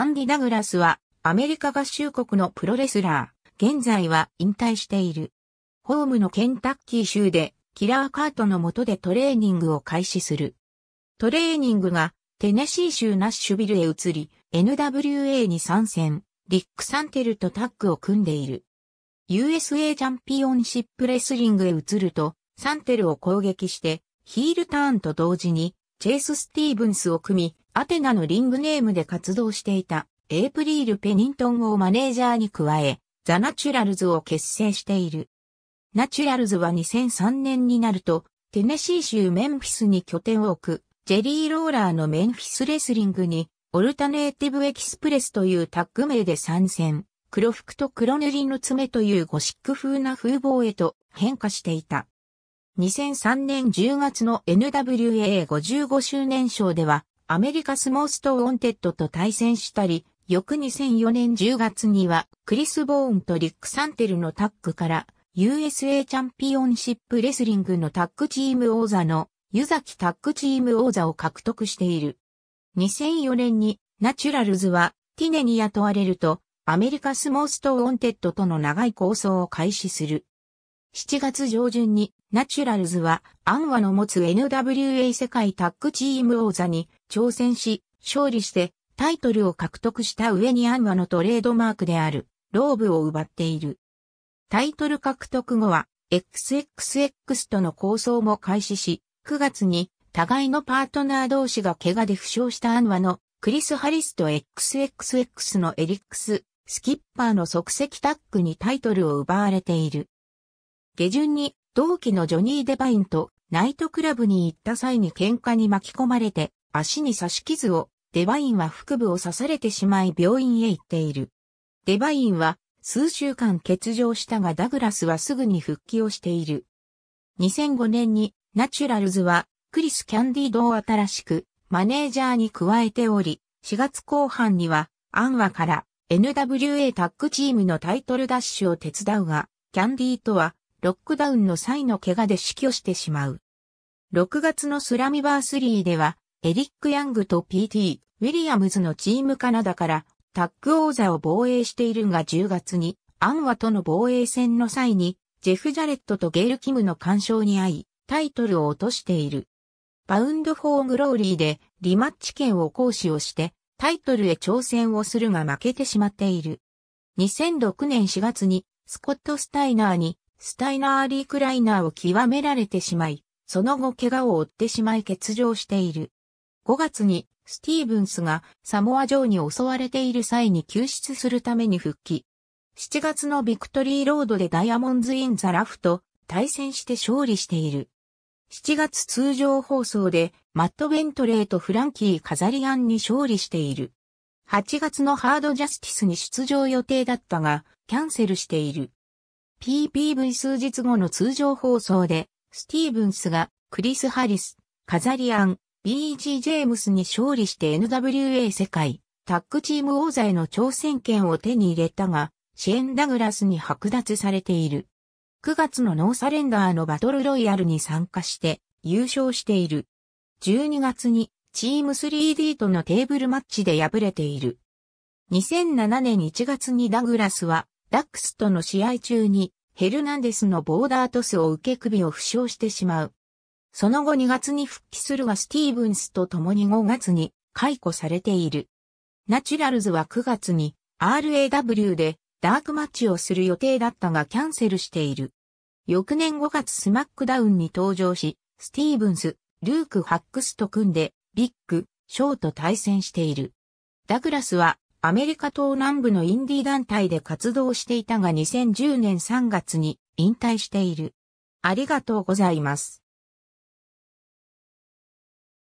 アンディ・ダグラスはアメリカ合衆国のプロレスラー、現在は引退している。ホームのケンタッキー州でキラーカートの下でトレーニングを開始する。トレーニングがテネシー州ナッシュビルへ移り、NWA に参戦、リック・サンテルとタッグを組んでいる。USA チャンピオンシップレスリングへ移ると、サンテルを攻撃して、ヒールターンと同時にチェイス・スティーブンスを組み、アテナのリングネームで活動していたエイプリール・ペニントンをマネージャーに加え、ザ・ナチュラルズを結成している。ナチュラルズは2003年になると、テネシー州メンフィスに拠点を置く、ジェリー・ローラーのメンフィスレスリングに、オルタネーティブ・エキスプレスというタッグ名で参戦、黒服と黒塗りの爪というゴシック風な風貌へと変化していた。2003年10月の NWA55 周年賞では、アメリカスモーストウォンテッドと対戦したり、翌2004年10月には、クリス・ボーンとリック・サンテルのタッグから、USA チャンピオンシップレスリングのタッグチーム王座の、湯崎タッグチーム王座を獲得している。2004年に、ナチュラルズは、ティネに雇われると、アメリカスモーストウォンテッドとの長い構想を開始する。7月上旬にナチュラルズはアンワの持つ NWA 世界タッグチーム王座に挑戦し、勝利してタイトルを獲得した上にアンワのトレードマークであるローブを奪っている。タイトル獲得後は XXX との構想も開始し、9月に互いのパートナー同士が怪我で負傷したアンワのクリス・ハリスと XXX のエリックス・スキッパーの即席タッグにタイトルを奪われている。下旬に同期のジョニー・デバインとナイトクラブに行った際に喧嘩に巻き込まれて足に刺し傷を、デバインは腹部を刺されてしまい病院へ行っている。デバインは数週間欠場したがダグラスはすぐに復帰をしている。2005年にナチュラルズはクリス・キャンディードを新しくマネージャーに加えており、4月後半にはアンワから NWA タッグチームのタイトルダッシュを手伝うが、キャンディーとはロックダウンの際の怪我で死去してしまう。6月のスラミバースリーでは、エリック・ヤングと PT、ウィリアムズのチームカナダからタッグ王座を防衛しているが10月にアンワとの防衛戦の際にジェフ・ジャレットとゲイル・キムの干渉に遭いタイトルを落としている。バウンド・フォー・グローリーでリマッチ権を行使をしてタイトルへ挑戦をするが負けてしまっている。2006年4月にスコット・スタイナーにスタイナー・リークライナーを極められてしまい、その後怪我を負ってしまい欠場している。5月にスティーブンスがサモア城に襲われている際に救出するために復帰。7月のビクトリーロードでダイヤモンズ・イン・ザ・ラフと対戦して勝利している。7月通常放送でマット・ベントレーとフランキー・カザリアンに勝利している。8月のハードジャスティスに出場予定だったが、キャンセルしている。PPV 数日後の通常放送で、スティーブンスがクリス・ハリス、カザリアン、b g ジェームスに勝利して NWA 世界タッグチーム王座への挑戦権を手に入れたが、シェーン・ダグラスに剥奪されている。9月のノーサレンダーのバトルロイヤルに参加して優勝している。12月にチーム 3D とのテーブルマッチで敗れている。2007年1月にダグラスはダックスとの試合中にヘルナンデスのボーダートスを受け首を負傷してしまう。その後2月に復帰するがスティーブンスと共に5月に解雇されている。ナチュラルズは9月に RAW でダークマッチをする予定だったがキャンセルしている。翌年5月スマックダウンに登場し、スティーブンス、ルーク・ハックスと組んで、ビッグ、ショーと対戦している。ダグラスはアメリカ東南部のインディ団体で活動していたが2010年3月に引退している。ありがとうございます。